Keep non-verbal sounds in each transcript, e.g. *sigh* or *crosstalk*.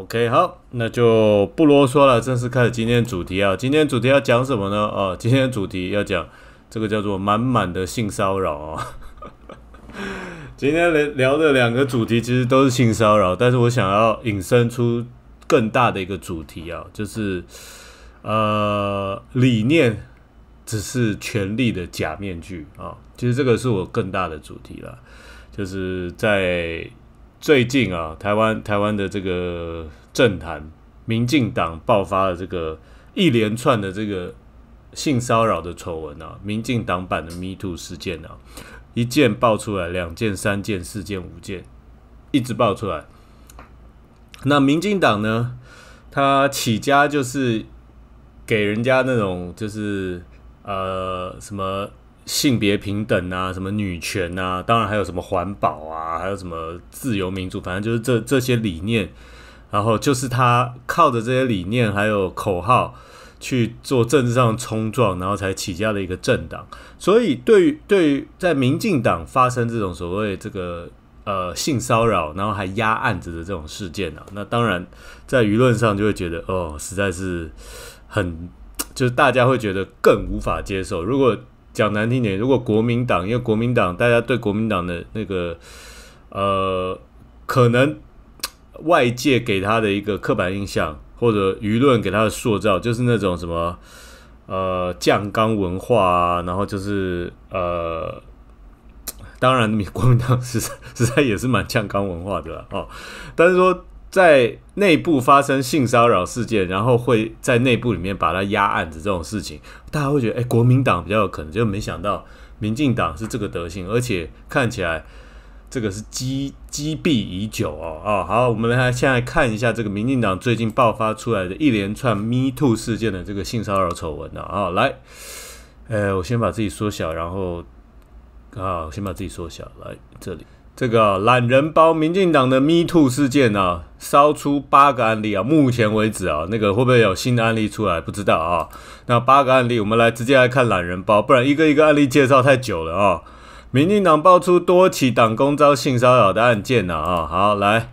OK，好，那就不啰嗦了，正式开始今天的主题啊。今天主题要讲什么呢？哦，今天主题要讲这个叫做“满满的性骚扰”啊。*laughs* 今天聊的两个主题其实都是性骚扰，但是我想要引申出更大的一个主题啊，就是呃，理念只是权力的假面具啊。其实这个是我更大的主题了，就是在。最近啊，台湾台湾的这个政坛，民进党爆发了这个一连串的这个性骚扰的丑闻啊，民进党版的 Me Too 事件啊，一件爆出来，两件、三件、四件、五件，一直爆出来。那民进党呢，他起家就是给人家那种就是呃什么。性别平等啊，什么女权啊，当然还有什么环保啊，还有什么自由民主，反正就是这这些理念，然后就是他靠着这些理念还有口号去做政治上的冲撞，然后才起家的一个政党。所以，对于对于在民进党发生这种所谓这个呃性骚扰，然后还压案子的这种事件呢，那当然在舆论上就会觉得哦，实在是很，就是大家会觉得更无法接受。如果讲难听点，如果国民党，因为国民党，大家对国民党的那个，呃，可能外界给他的一个刻板印象，或者舆论给他的塑造，就是那种什么，呃，酱缸文化啊，然后就是呃，当然，你国民党实实在也是蛮酱缸文化的哦，但是说。在内部发生性骚扰事件，然后会在内部里面把他压案子这种事情，大家会觉得，哎，国民党比较有可能，就没想到民进党是这个德性，而且看起来这个是积积弊已久哦。啊！好，我们来现在看一下这个民进党最近爆发出来的一连串 “me too” 事件的这个性骚扰丑闻啊啊！来，呃，我先把自己缩小，然后啊，先把自己缩小来这里。这个懒人包，民进党的 m e Too 事件呢，烧出八个案例啊。目前为止啊，那个会不会有新的案例出来？不知道啊。那八个案例，我们来直接来看懒人包，不然一个一个案例介绍太久了啊。民进党爆出多起党工遭性骚扰的案件呢啊。好，来，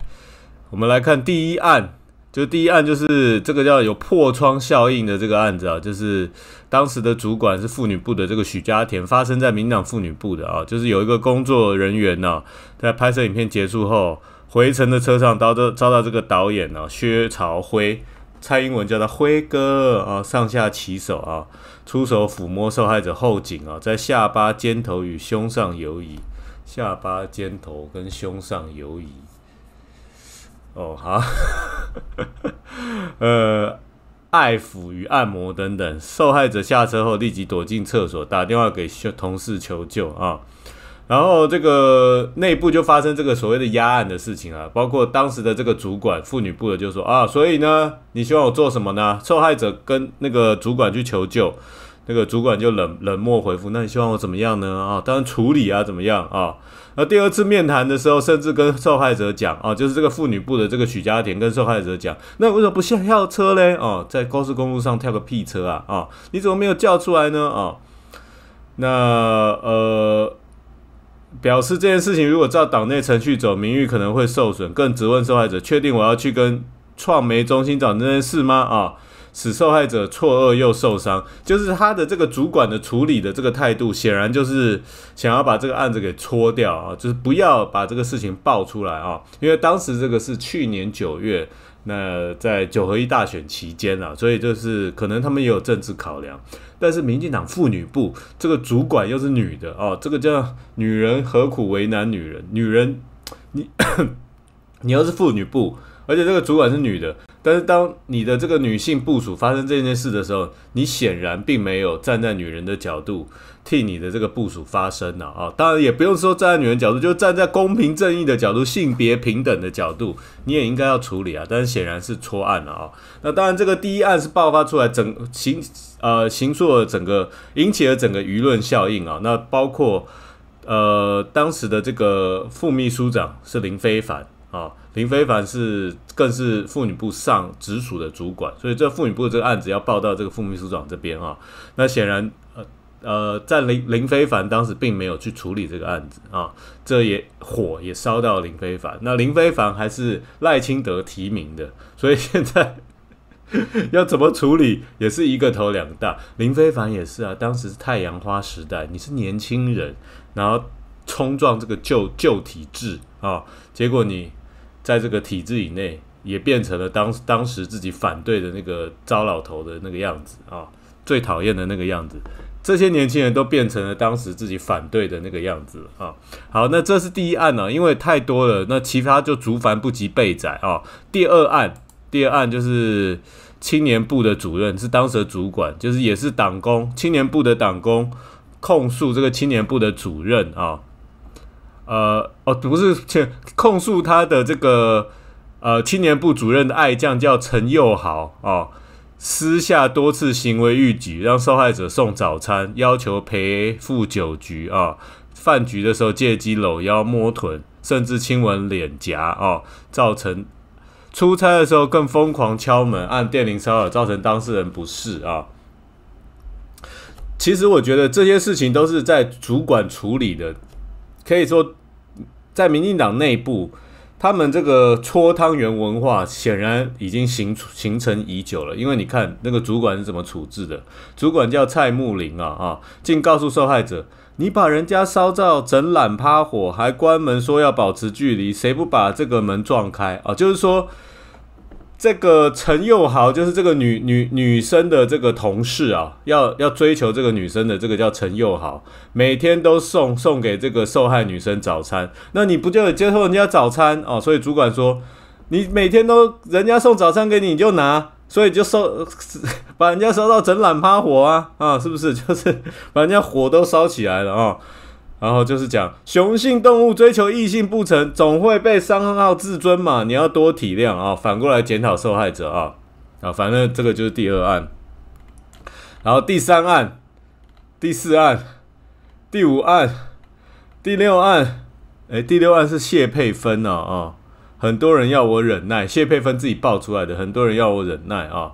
我们来看第一案，就第一案就是这个叫有破窗效应的这个案子啊，就是。当时的主管是妇女部的这个许家田，发生在民党妇女部的啊，就是有一个工作人员呢，在拍摄影片结束后，回程的车上遭到遭到这个导演呢薛朝辉，蔡英文叫他辉哥啊，上下其手啊，出手抚摸受害者后颈啊，在下巴肩头与胸上游移，下巴肩头跟胸上游移，哦好，*laughs* 呃。爱抚与按摩等等，受害者下车后立即躲进厕所，打电话给同同事求救啊。然后这个内部就发生这个所谓的压案的事情啊，包括当时的这个主管妇女部的就说啊，所以呢，你希望我做什么呢？受害者跟那个主管去求救，那个主管就冷冷漠回复，那你希望我怎么样呢？啊，当然处理啊，怎么样啊？而第二次面谈的时候，甚至跟受害者讲啊，就是这个妇女部的这个许家田跟受害者讲，那为什么不下跳车嘞？哦，在高速公路上跳个屁车啊！哦，你怎么没有叫出来呢？哦，那呃，表示这件事情如果照党内程序走，名誉可能会受损，更质问受害者，确定我要去跟创媒中心找这件事吗？啊？使受害者错愕又受伤，就是他的这个主管的处理的这个态度，显然就是想要把这个案子给搓掉啊，就是不要把这个事情爆出来啊，因为当时这个是去年九月，那在九合一大选期间啊，所以就是可能他们也有政治考量。但是民进党妇女部这个主管又是女的啊，这个叫女人何苦为难女人？女人，你 *coughs* 你又是妇女部？而且这个主管是女的，但是当你的这个女性部署发生这件事的时候，你显然并没有站在女人的角度替你的这个部署发声了啊！当然也不用说站在女人角度，就站在公平正义的角度、性别平等的角度，你也应该要处理啊！但是显然是错案了啊！那当然，这个第一案是爆发出来，整刑呃刑诉的整个引起了整个舆论效应啊！那包括呃当时的这个副秘书长是林非凡啊。林非凡是更是妇女部上直属的主管，所以这妇女部的这个案子要报到这个副秘书长这边啊。那显然，呃呃，在林林非凡当时并没有去处理这个案子啊。这也火也烧到林非凡。那林非凡还是赖清德提名的，所以现在 *laughs* 要怎么处理也是一个头两大。林非凡也是啊，当时是太阳花时代你是年轻人，然后冲撞这个旧旧体制啊，结果你。在这个体制以内，也变成了当当时自己反对的那个糟老头的那个样子啊，最讨厌的那个样子。这些年轻人都变成了当时自己反对的那个样子啊。好，那这是第一案呢？因为太多了，那其他就竹繁不及被宰啊。第二案，第二案就是青年部的主任是当时的主管，就是也是党工青年部的党工控诉这个青年部的主任啊。呃，哦，不是，控诉他的这个呃青年部主任的爱将叫陈佑豪啊，私下多次行为逾矩，让受害者送早餐，要求赔付酒局啊，饭局的时候借机搂腰摸臀，甚至亲吻脸颊啊，造成出差的时候更疯狂敲门按电铃骚扰，造成当事人不适啊。其实我觉得这些事情都是在主管处理的。可以说，在民进党内部，他们这个搓汤圆文化显然已经形形成已久了。因为你看那个主管是怎么处置的？主管叫蔡穆林啊啊，竟告诉受害者：“你把人家烧造整揽趴火，还关门说要保持距离，谁不把这个门撞开啊？”就是说。这个陈佑豪就是这个女女女生的这个同事啊，要要追求这个女生的这个叫陈佑豪，每天都送送给这个受害女生早餐，那你不就得接受人家早餐哦？所以主管说，你每天都人家送早餐给你，你就拿，所以就收把人家烧到整懒趴火啊啊，是不是？就是把人家火都烧起来了啊！然后就是讲雄性动物追求异性不成，总会被伤害到自尊嘛，你要多体谅啊，反过来检讨受害者啊啊，反正这个就是第二案，然后第三案、第四案、第五案、第六案，哎，第六案是谢佩芬了啊，很多人要我忍耐，谢佩芬自己爆出来的，很多人要我忍耐啊。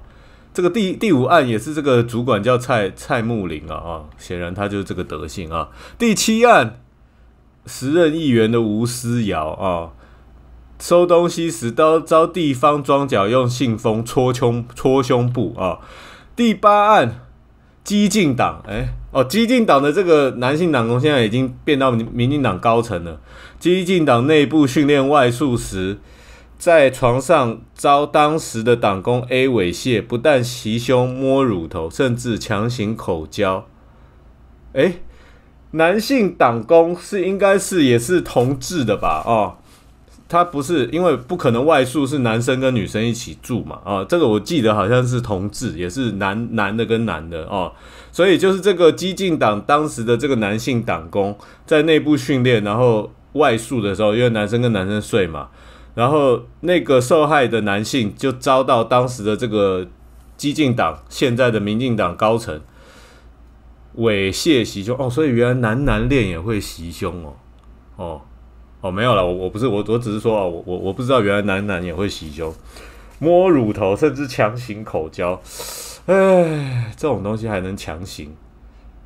这个第第五案也是这个主管叫蔡蔡木林啊啊，显然他就是这个德性啊。第七案，时任议员的吴思瑶啊，收东西时都招地方庄脚，用信封戳胸戳胸部啊。第八案，激进党哎哦，激进党的这个男性党工现在已经变到民民进党高层了，激进党内部训练外述时。在床上遭当时的党工 A 猥亵，不但袭胸摸乳头，甚至强行口交。哎，男性党工是应该是也是同志的吧？哦，他不是，因为不可能外宿是男生跟女生一起住嘛？啊，这个我记得好像是同志，也是男男的跟男的哦。所以就是这个激进党当时的这个男性党工在内部训练，然后外宿的时候，因为男生跟男生睡嘛。然后那个受害的男性就遭到当时的这个激进党，现在的民进党高层猥亵袭胸哦，所以原来男男恋也会袭胸哦，哦哦没有了，我我不是我我只是说啊，我我我不知道原来男男也会袭胸，摸乳头甚至强行口交，哎，这种东西还能强行，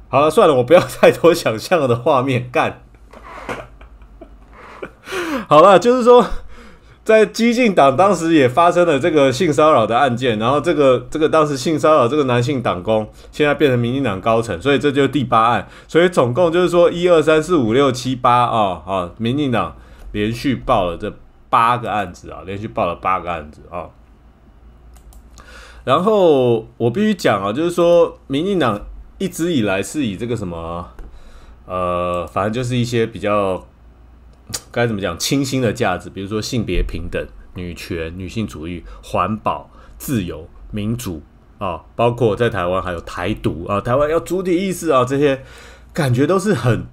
好了算了，我不要太多想象的画面干，*laughs* 好了就是说。在激进党当时也发生了这个性骚扰的案件，然后这个这个当时性骚扰这个男性党工，现在变成民进党高层，所以这就第八案，所以总共就是说一二三四五六七八啊啊，民进党连续报了这八个案子啊，连续报了八个案子啊。然后我必须讲啊，就是说民进党一直以来是以这个什么，呃，反正就是一些比较。该怎么讲？清新的价值，比如说性别平等、女权、女性主义、环保、自由、民主啊，包括在台湾还有台独啊，台湾要主体意识啊，这些感觉都是很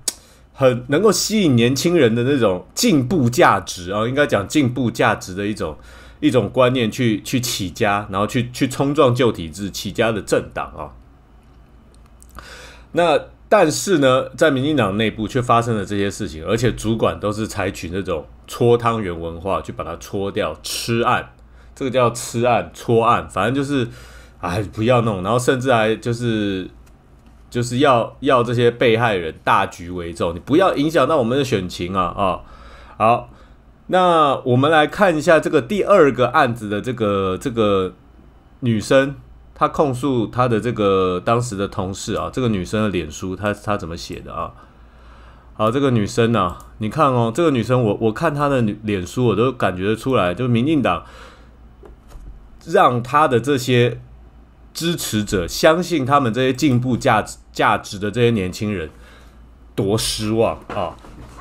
很能够吸引年轻人的那种进步价值啊，应该讲进步价值的一种一种观念去去起家，然后去去冲撞旧体制起家的政党啊，那。但是呢，在民进党内部却发生了这些事情，而且主管都是采取那种搓汤圆文化去把它搓掉，吃案，这个叫吃案搓案，反正就是，哎，不要弄，然后甚至还就是就是要要这些被害人大局为重，你不要影响到我们的选情啊啊！好，那我们来看一下这个第二个案子的这个这个女生。他控诉他的这个当时的同事啊，这个女生的脸书，她她怎么写的啊？好，这个女生呢，你看哦，这个女生，我我看她的脸书，我都感觉得出来，就民进党让他的这些支持者相信他们这些进步价值价值的这些年轻人多失望啊！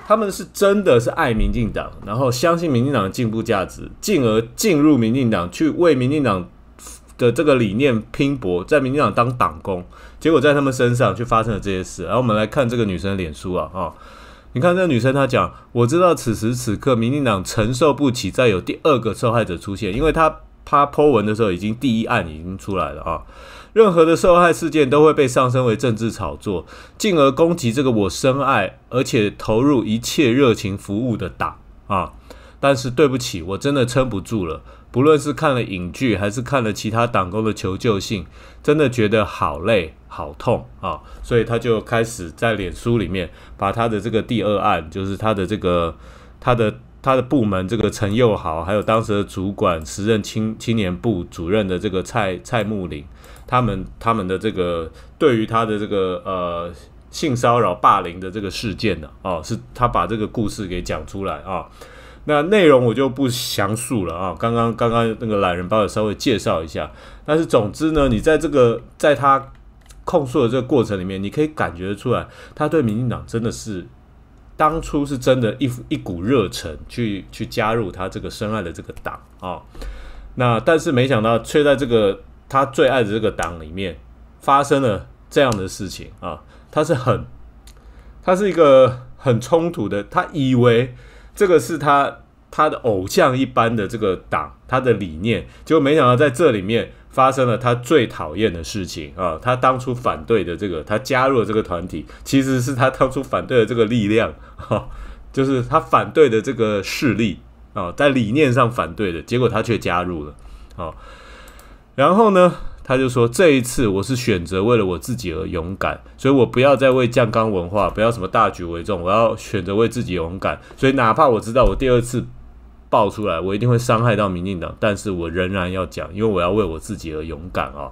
他们是真的是爱民进党，然后相信民进党的进步价值，进而进入民进党去为民进党。的这个理念拼搏，在民进党当党工，结果在他们身上却发生了这些事。然后我们来看这个女生脸书啊啊，你看这个女生她讲，我知道此时此刻民进党承受不起再有第二个受害者出现，因为她她剖文的时候，已经第一案已经出来了啊。任何的受害事件都会被上升为政治炒作，进而攻击这个我深爱而且投入一切热情服务的党啊。但是对不起，我真的撑不住了。不论是看了影剧，还是看了其他党工的求救信，真的觉得好累、好痛啊！所以他就开始在脸书里面把他的这个第二案，就是他的这个他的他的部门这个陈佑豪，还有当时的主管、时任青青年部主任的这个蔡蔡木林，他们他们的这个对于他的这个呃性骚扰、霸凌的这个事件呢、啊，是他把这个故事给讲出来啊。那内容我就不详述了啊，刚刚刚刚那个懒人包有稍微介绍一下，但是总之呢，你在这个在他控诉的这个过程里面，你可以感觉出来，他对民进党真的是当初是真的一一股热忱去去加入他这个深爱的这个党啊。那但是没想到，却在这个他最爱的这个党里面发生了这样的事情啊，他是很他是一个很冲突的，他以为。这个是他他的偶像一般的这个党，他的理念，结果没想到在这里面发生了他最讨厌的事情啊！他当初反对的这个，他加入了这个团体，其实是他当初反对的这个力量，哈，就是他反对的这个势力啊，在理念上反对的结果，他却加入了，啊，然后呢？他就说：“这一次我是选择为了我自己而勇敢，所以我不要再为酱缸文化，不要什么大局为重，我要选择为自己勇敢。所以哪怕我知道我第二次爆出来，我一定会伤害到民进党，但是我仍然要讲，因为我要为我自己而勇敢啊！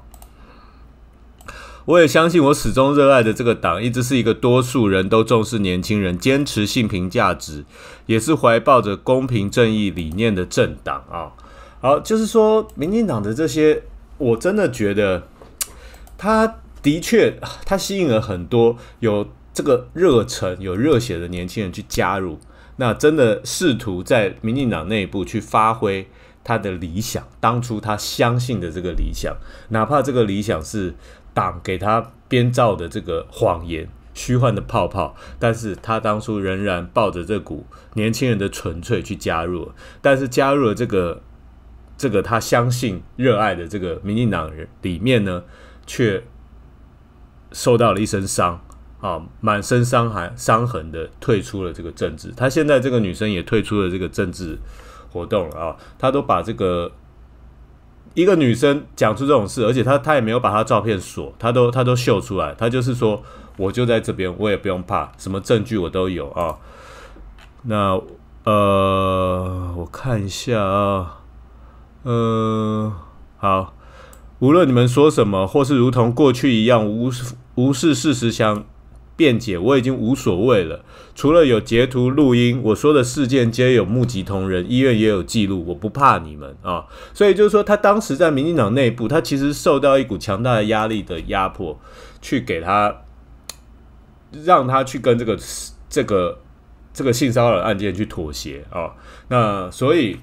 我也相信，我始终热爱的这个党，一直是一个多数人都重视年轻人、坚持性平价值，也是怀抱着公平正义理念的政党啊！好，就是说，民进党的这些。”我真的觉得，*tsk* 他的确，*sighs* 他吸引了很多有这个热忱、有热血的年轻人去加入。那真的试图在民进党内部去发挥他的理想，当初他相信的这个理想，哪怕这个理想是党给他编造的这个谎言、虚幻的泡泡，但是他当初仍然抱着这股年轻人的纯粹去加入。但是加入了这个。这个他相信、热爱的这个民进党人里面呢，却受到了一身伤啊，满身伤痕、伤痕的退出了这个政治。他现在这个女生也退出了这个政治活动了啊，她都把这个一个女生讲出这种事，而且她她也没有把她照片锁，她都她都秀出来，她就是说，我就在这边，我也不用怕什么证据，我都有啊。那呃，我看一下啊。呃，好，无论你们说什么，或是如同过去一样无视无视事实想辩解，我已经无所谓了。除了有截图、录音，我说的事件皆有目击同仁，医院也有记录，我不怕你们啊。所以就是说，他当时在民进党内部，他其实受到一股强大的压力的压迫，去给他让他去跟这个这个这个性骚扰案件去妥协啊。那所以。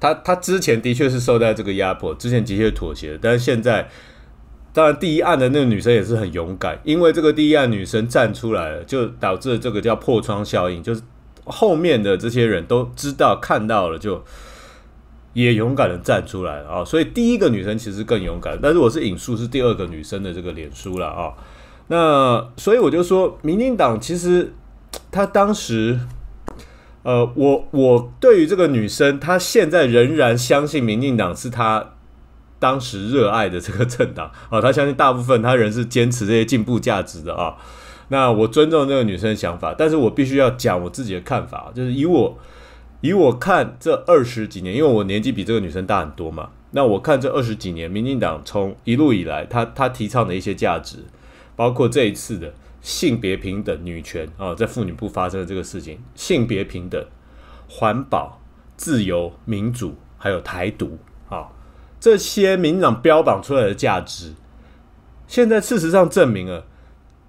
他他之前的确是受到这个压迫，之前的确妥协，但是现在，当然第一案的那个女生也是很勇敢，因为这个第一案女生站出来了，就导致这个叫破窗效应，就是后面的这些人都知道看到了，就也勇敢的站出来了啊，所以第一个女生其实更勇敢，但是我是引述是第二个女生的这个脸书了啊，那所以我就说，民进党其实他当时。呃，我我对于这个女生，她现在仍然相信民进党是她当时热爱的这个政党啊，她相信大部分她仍是坚持这些进步价值的啊。那我尊重这个女生的想法，但是我必须要讲我自己的看法，就是以我以我看这二十几年，因为我年纪比这个女生大很多嘛。那我看这二十几年，民进党从一路以来，他他提倡的一些价值，包括这一次的。性别平等、女权啊，在妇女部发生的这个事情，性别平等、环保、自由、民主，还有台独啊，这些民进党标榜出来的价值，现在事实上证明了，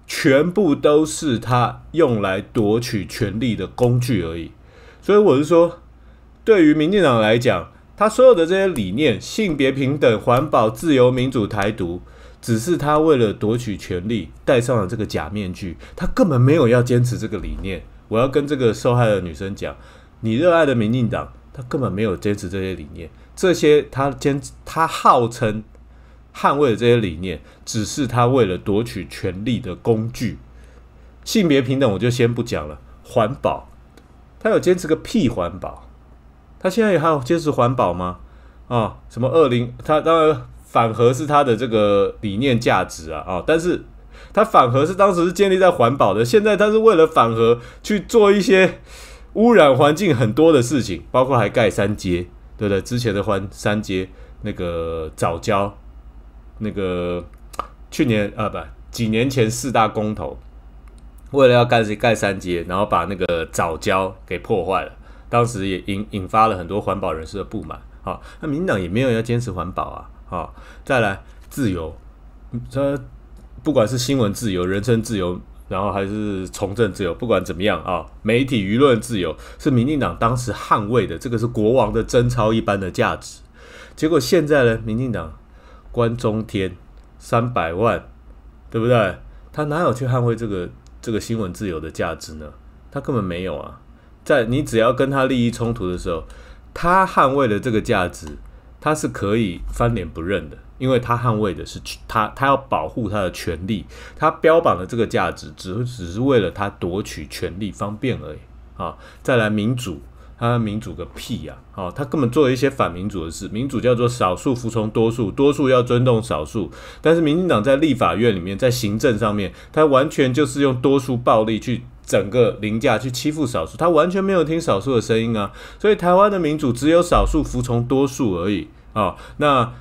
全部都是他用来夺取权力的工具而已。所以我是说，对于民进党来讲，他所有的这些理念，性别平等、环保、自由、民主、台独。只是他为了夺取权力，戴上了这个假面具。他根本没有要坚持这个理念。我要跟这个受害的女生讲，你热爱的民进党，他根本没有坚持这些理念。这些他坚，他号称捍卫的这些理念，只是他为了夺取权力的工具。性别平等我就先不讲了。环保，他有坚持个屁环保？他现在还有坚持环保吗？啊，什么二零？他当然。反核是它的这个理念价值啊啊！但是它反核是当时是建立在环保的，现在它是为了反核去做一些污染环境很多的事情，包括还盖三阶，对不对？之前的环三阶那个早教，那个去年啊不，几年前四大公投，为了要盖这盖三阶，然后把那个早教给破坏了，当时也引引发了很多环保人士的不满啊！那民党也没有要坚持环保啊。啊，再来自由，他不管是新闻自由、人身自由，然后还是从政自由，不管怎么样啊，媒体舆论自由是民进党当时捍卫的，这个是国王的贞操一般的价值。结果现在呢，民进党关中天三百万，对不对？他哪有去捍卫这个这个新闻自由的价值呢？他根本没有啊。在你只要跟他利益冲突的时候，他捍卫了这个价值。他是可以翻脸不认的，因为他捍卫的是权，他他要保护他的权利，他标榜的这个价值，只只是为了他夺取权利方便而已啊！再来民主，他民主个屁呀！啊，他根本做了一些反民主的事。民主叫做少数服从多数，多数要尊重少数，但是民进党在立法院里面，在行政上面，他完全就是用多数暴力去。整个凌驾去欺负少数，他完全没有听少数的声音啊！所以台湾的民主只有少数服从多数而已啊。那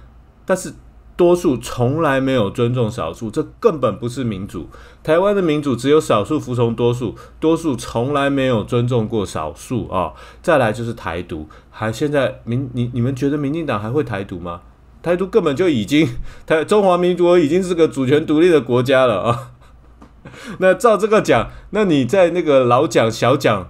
但是多数从来没有尊重少数，这根本不是民主。台湾的民主只有少数服从多数，多数从来没有尊重过少数啊。再来就是台独，还现在民你你们觉得民进党还会台独吗？台独根本就已经台，中华民族已经是个主权独立的国家了啊。*laughs* 那照这个讲，那你在那个老蒋、小蒋，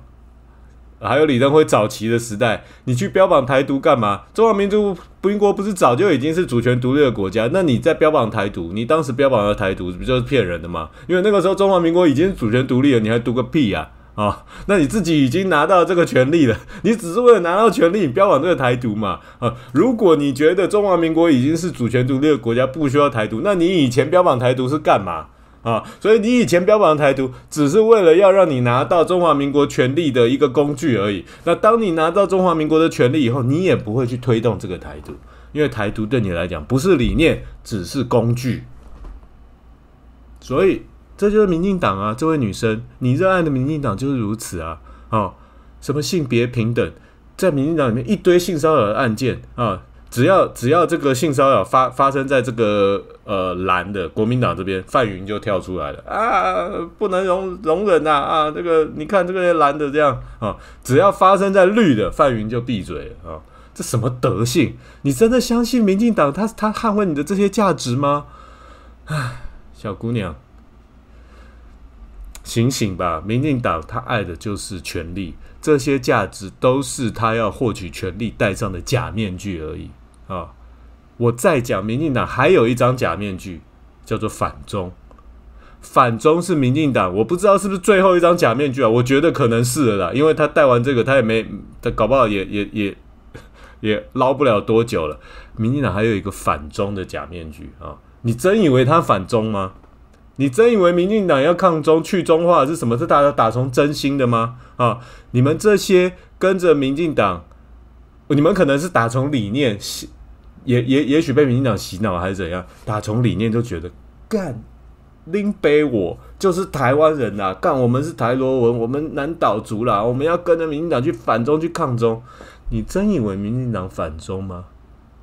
还有李登辉早期的时代，你去标榜台独干嘛？中华民族民英国不是早就已经是主权独立的国家？那你在标榜台独，你当时标榜的台独不就是骗人的吗？因为那个时候中华民国已经是主权独立了，你还读个屁呀？啊，那你自己已经拿到这个权利了，你只是为了拿到权利你标榜这个台独嘛？啊，如果你觉得中华民国已经是主权独立的国家，不需要台独，那你以前标榜台独是干嘛？啊，所以你以前标榜台独，只是为了要让你拿到中华民国权力的一个工具而已。那当你拿到中华民国的权力以后，你也不会去推动这个台独，因为台独对你来讲不是理念，只是工具。所以这就是民进党啊，这位女生，你热爱的民进党就是如此啊！啊，什么性别平等，在民进党里面一堆性骚扰案件啊。只要只要这个性骚扰发发生在这个呃蓝的国民党这边，范云就跳出来了啊，不能容容忍呐啊！这个你看这个蓝的这样啊，只要发生在绿的，范云就闭嘴了啊！这什么德性？你真的相信民进党他他捍卫你的这些价值吗？唉，小姑娘，醒醒吧！民进党他爱的就是权力，这些价值都是他要获取权力戴上的假面具而已。啊！我再讲，民进党还有一张假面具，叫做反中。反中是民进党，我不知道是不是最后一张假面具啊？我觉得可能是了，因为他戴完这个，他也没，他搞不好也也也也捞不了多久了。民进党还有一个反中的假面具啊！你真以为他反中吗？你真以为民进党要抗中去中化是什么？是家打从真心的吗？啊！你们这些跟着民进党，你们可能是打从理念。也也也许被民进党洗脑还是怎样，打从理念就觉得干拎背我就是台湾人啊，干我们是台罗文，我们南岛族啦，我们要跟着民进党去反中去抗中。你真以为民进党反中吗？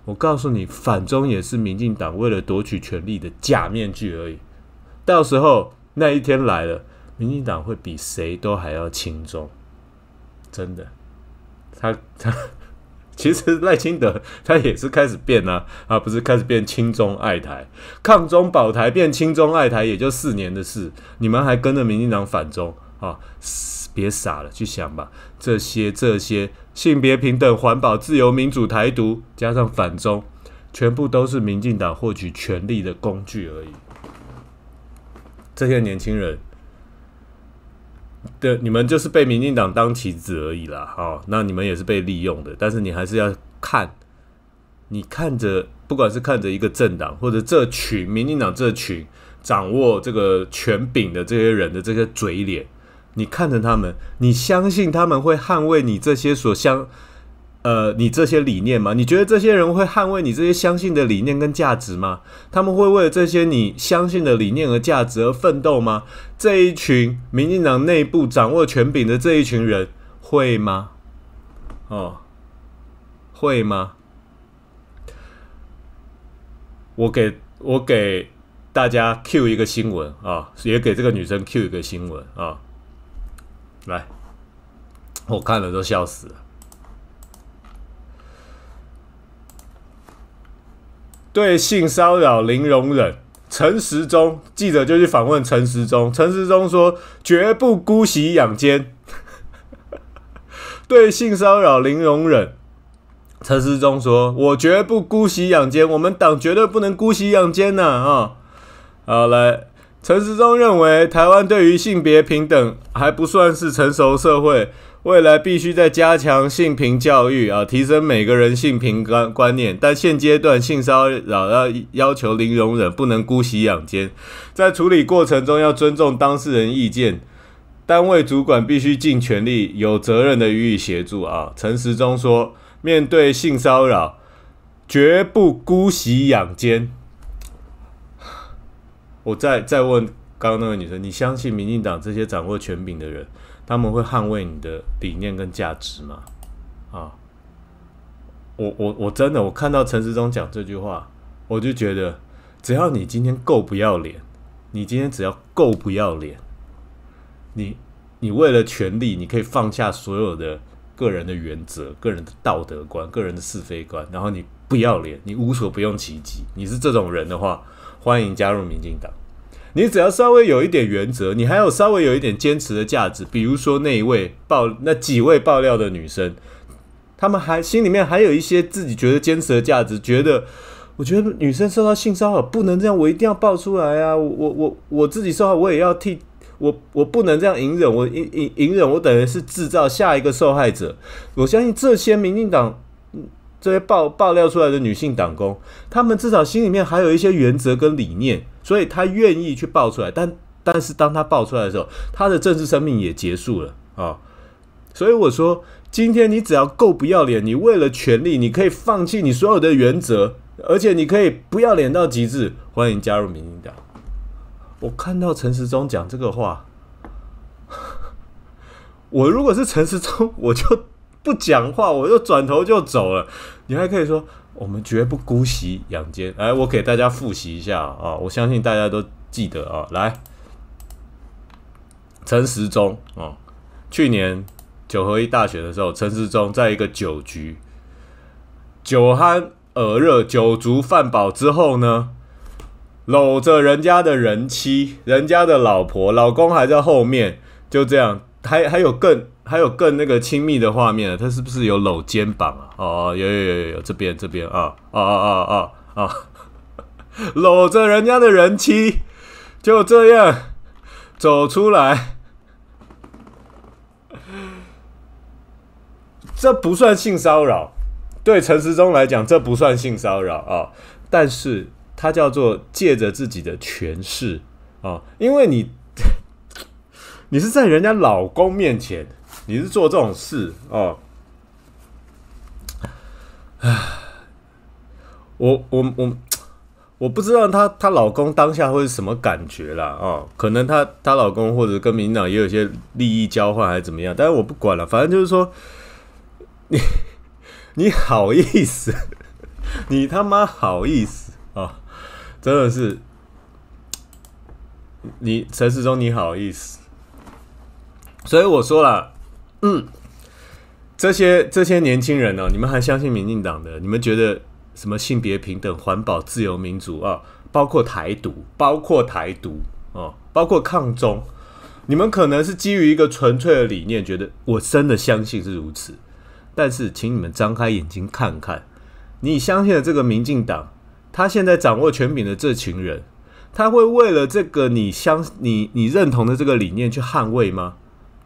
我告诉你，反中也是民进党为了夺取权力的假面具而已。到时候那一天来了，民进党会比谁都还要轻松。真的，他他。其实赖清德他也是开始变啊啊，不是开始变亲中爱台、抗中保台变亲中爱台，也就四年的事。你们还跟着民进党反中啊？别傻了，去想吧。这些这些性别平等、环保、自由、民主、台独，加上反中，全部都是民进党获取权力的工具而已。这些年轻人。对，你们就是被民进党当棋子而已啦，哈，那你们也是被利用的。但是你还是要看，你看着不管是看着一个政党，或者这群民进党这群掌握这个权柄的这些人的这些嘴脸，你看着他们，你相信他们会捍卫你这些所相？呃，你这些理念吗？你觉得这些人会捍卫你这些相信的理念跟价值吗？他们会为了这些你相信的理念和价值而奋斗吗？这一群民进党内部掌握权柄的这一群人会吗？哦，会吗？我给我给大家 Q 一个新闻啊，也给这个女生 Q 一个新闻啊。来，我看了都笑死了。对性骚扰零容忍，陈时中记者就去访问陈时中。陈时中说：“绝不姑息养奸。*laughs* ”对性骚扰零容忍，陈时中说：“我绝不姑息养奸，我们党绝对不能姑息养奸呐！”啊，好来，陈时中认为台湾对于性别平等还不算是成熟社会。未来必须在加强性平教育啊，提升每个人性平观观念。但现阶段性骚扰要要求零容忍，不能姑息养奸。在处理过程中要尊重当事人意见，单位主管必须尽全力、有责任的予以协助啊。陈时中说：“面对性骚扰，绝不姑息养奸。”我再再问刚刚那个女生，你相信民进党这些掌握权柄的人？他们会捍卫你的理念跟价值吗？啊，我我我真的我看到陈时中讲这句话，我就觉得，只要你今天够不要脸，你今天只要够不要脸，你你为了权力，你可以放下所有的个人的原则、个人的道德观、个人的是非观，然后你不要脸，你无所不用其极，你是这种人的话，欢迎加入民进党。你只要稍微有一点原则，你还有稍微有一点坚持的价值。比如说那一位爆那几位爆料的女生，她们还心里面还有一些自己觉得坚持的价值，觉得我觉得女生受到性骚扰不能这样，我一定要爆出来啊！我我我自己受害，我也要替我我不能这样隐忍，我隐隐隐忍，我等于是制造下一个受害者。我相信这些民进党这些爆爆料出来的女性党工，他们至少心里面还有一些原则跟理念。所以他愿意去爆出来，但但是当他爆出来的时候，他的政治生命也结束了啊！所以我说，今天你只要够不要脸，你为了权力，你可以放弃你所有的原则，而且你可以不要脸到极致，欢迎加入民进党。我看到陈时中讲这个话，*laughs* 我如果是陈时中，我就不讲话，我就转头就走了。你还可以说。我们绝不姑息养奸。来，我给大家复习一下啊，我相信大家都记得啊。来，陈时中啊，去年九合一大选的时候，陈时中在一个酒局，酒酣耳热、酒足饭饱之后呢，搂着人家的人妻、人家的老婆，老公还在后面，就这样，还还有更。还有更那个亲密的画面，他是不是有搂肩膀啊？哦，有有有有有，这边这边啊啊啊啊啊，*laughs* 搂着人家的人妻，就这样走出来。这不算性骚扰，对陈时中来讲，这不算性骚扰啊。但是他叫做借着自己的权势啊，因为你 *laughs* 你是在人家老公面前。你是做这种事哦，唉，我我我，我不知道她她老公当下会是什么感觉了哦，可能她她老公或者跟民党也有些利益交换还是怎么样？但是我不管了，反正就是说，你你好意思？你他妈好意思啊？真的是，你陈世忠你好意思？所以我说了。嗯，这些这些年轻人呢？你们还相信民进党的？你们觉得什么性别平等、环保、自由、民主啊？包括台独，包括台独啊，包括抗中？你们可能是基于一个纯粹的理念，觉得我真的相信是如此。但是，请你们张开眼睛看看，你相信的这个民进党，他现在掌握权柄的这群人，他会为了这个你相你你认同的这个理念去捍卫吗？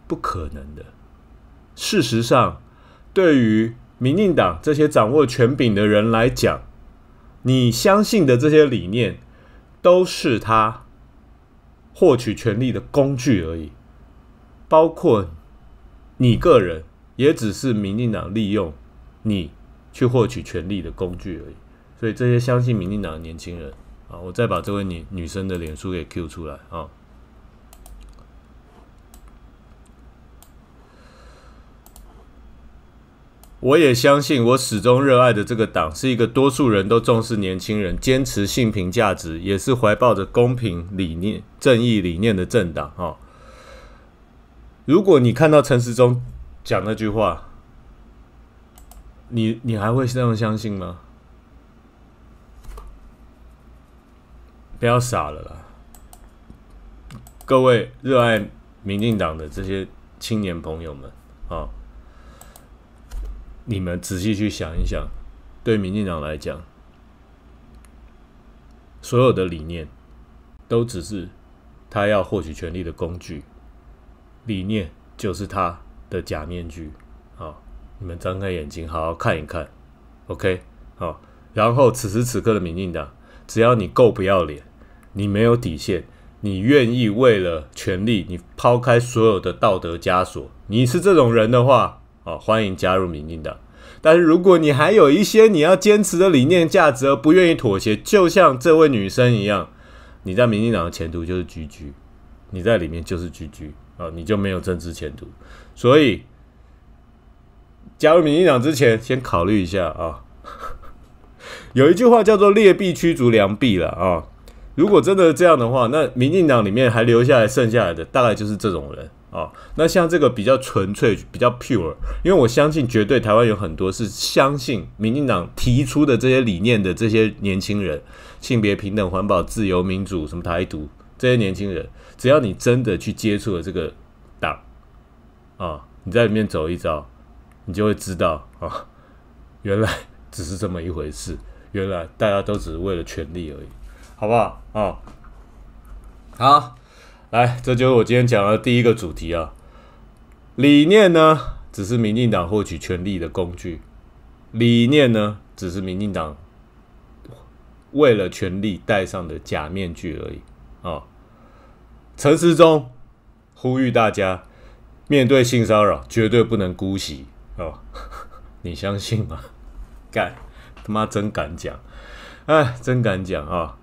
不可能的。事实上，对于民进党这些掌握权柄的人来讲，你相信的这些理念，都是他获取权力的工具而已。包括你个人，也只是民进党利用你去获取权力的工具而已。所以，这些相信民进党的年轻人啊，我再把这位女女生的脸书给 Q 出来啊。我也相信，我始终热爱的这个党是一个多数人都重视年轻人、坚持性平价值，也是怀抱着公平理念、正义理念的政党啊。如果你看到陈时中讲那句话，你你还会这样相信吗？不要傻了啦！各位热爱民进党的这些青年朋友们啊！你们仔细去想一想，对民进党来讲，所有的理念都只是他要获取权力的工具，理念就是他的假面具。好，你们张开眼睛，好好看一看。OK，好。然后此时此刻的民进党，只要你够不要脸，你没有底线，你愿意为了权力，你抛开所有的道德枷锁，你是这种人的话。欢迎加入民进党。但是如果你还有一些你要坚持的理念价值而不愿意妥协，就像这位女生一样，你在民进党的前途就是居居，你在里面就是居居啊，你就没有政治前途。所以加入民进党之前，先考虑一下啊。*laughs* 有一句话叫做“劣币驱逐良币”了啊。如果真的这样的话，那民进党里面还留下来剩下来的，大概就是这种人。啊，那像这个比较纯粹、比较 pure，因为我相信绝对台湾有很多是相信民进党提出的这些理念的这些年轻人，性别平等、环保、自由、民主、什么台独这些年轻人，只要你真的去接触了这个党，啊，你在里面走一遭，你就会知道啊，原来只是这么一回事，原来大家都只是为了权力而已，好不好？啊，好。来，这就是我今天讲的第一个主题啊！理念呢，只是民进党获取权力的工具；理念呢，只是民进党为了权力戴上的假面具而已啊！陈时中呼吁大家，面对性骚扰绝对不能姑息哦！*laughs* 你相信吗？敢 *laughs* 他妈真敢讲，哎，真敢讲啊！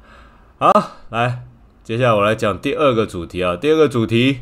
好，来。接下来我来讲第二个主题啊，第二个主题。